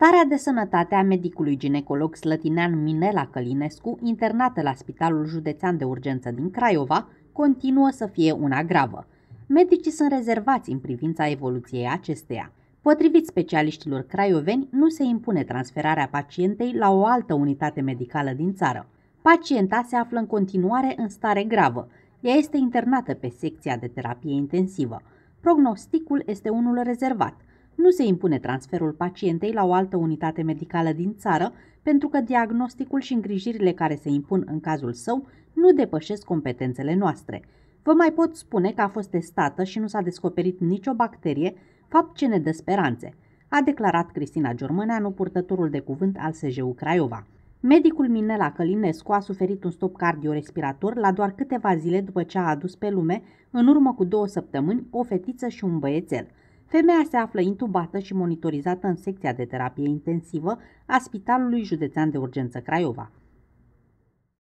Starea de sănătate a medicului ginecolog slătinean Minela Călinescu, internată la Spitalul Județean de Urgență din Craiova, continuă să fie una gravă. Medicii sunt rezervați în privința evoluției acesteia. Potrivit specialiștilor craioveni, nu se impune transferarea pacientei la o altă unitate medicală din țară. Pacienta se află în continuare în stare gravă. Ea este internată pe secția de terapie intensivă. Prognosticul este unul rezervat nu se impune transferul pacientei la o altă unitate medicală din țară, pentru că diagnosticul și îngrijirile care se impun în cazul său nu depășesc competențele noastre. Vă mai pot spune că a fost testată și nu s-a descoperit nicio bacterie, fapt ce ne dă speranțe, a declarat Cristina Germâneanu, purtătorul de cuvânt al SJU Craiova. Medicul Minela Călinescu a suferit un stop cardiorespirator la doar câteva zile după ce a adus pe lume, în urmă cu două săptămâni, o fetiță și un băiețel – Femeia se află intubată și monitorizată în secția de terapie intensivă a Spitalului Județean de Urgență Craiova.